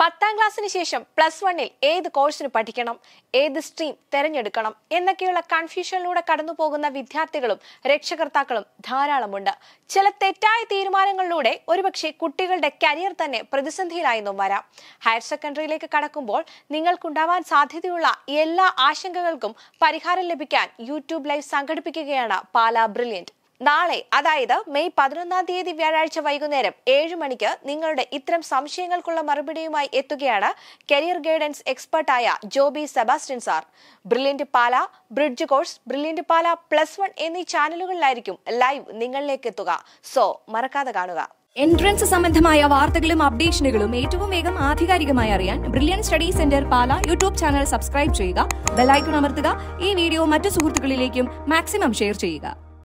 പത്താം ക്ലാസ്സിന് ശേഷം പ്ലസ് വണ്ണിൽ ഏത് കോഴ്സിന് പഠിക്കണം ഏത് സ്ട്രീം തിരഞ്ഞെടുക്കണം എന്നൊക്കെയുള്ള കൺഫ്യൂഷനിലൂടെ കടന്നുപോകുന്ന വിദ്യാർത്ഥികളും രക്ഷകർത്താക്കളും ധാരാളമുണ്ട് ചില തെറ്റായ തീരുമാനങ്ങളിലൂടെ ഒരുപക്ഷെ കുട്ടികളുടെ കരിയർ തന്നെ പ്രതിസന്ധിയിലായെന്നും വരാം ഹയർ സെക്കൻഡറിയിലേക്ക് കടക്കുമ്പോൾ നിങ്ങൾക്കുണ്ടാവാൻ സാധ്യതയുള്ള എല്ലാ ആശങ്കകൾക്കും പരിഹാരം ലഭിക്കാൻ യൂട്യൂബ് ലൈവ് സംഘടിപ്പിക്കുകയാണ് പാലാ ബ്രില്യൻറ്റ് നാളെ അതായത് മെയ് പതിനൊന്നാം തീയതി വ്യാഴാഴ്ച വൈകുന്നേരം ഏഴ് മണിക്ക് നിങ്ങളുടെ ഇത്തരം സംശയങ്ങൾക്കുള്ള മറുപടിയുമായി എത്തുകയാണ് കരിയർ ഗൈഡൻസ് എക്സ്പെർട്ടായ Joby Sebastian sir Brilliant Pala bridge course Brilliant Pala plus one എന്നീ ചാനലുകളിലായിരിക്കും ലൈവ് നിങ്ങളിലേക്ക് എത്തുക സോ മറക്കാതെ കാണുക എൻട്രൻസ് സംബന്ധമായ വാർത്തകളും അപ്ഡേഷനുകളും ഏറ്റവും വേഗം ആധികാരികമായി അറിയാൻ Brilliant study centre Pala YouTube channel subscribe ചെയ്യുക ബെലൈക്കൺ അമർത്തുക ഈ വീഡിയോ മറ്റു സുഹൃത്തുക്കളിലേക്കും മാക്സിമം ഷെയർ ചെയ്യുക